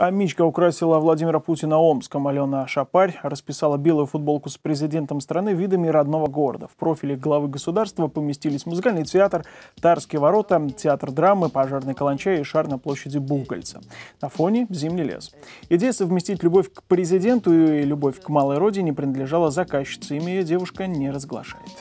А Мичка украсила Владимира Путина Омском. Алена Шапарь расписала белую футболку с президентом страны видами родного города. В профиле главы государства поместились музыкальный театр, Тарские ворота, театр драмы, пожарный каланча и шар на площади Бугольца. На фоне зимний лес. Идея совместить любовь к президенту и любовь к малой родине принадлежала заказчице. Имя ее девушка не разглашает.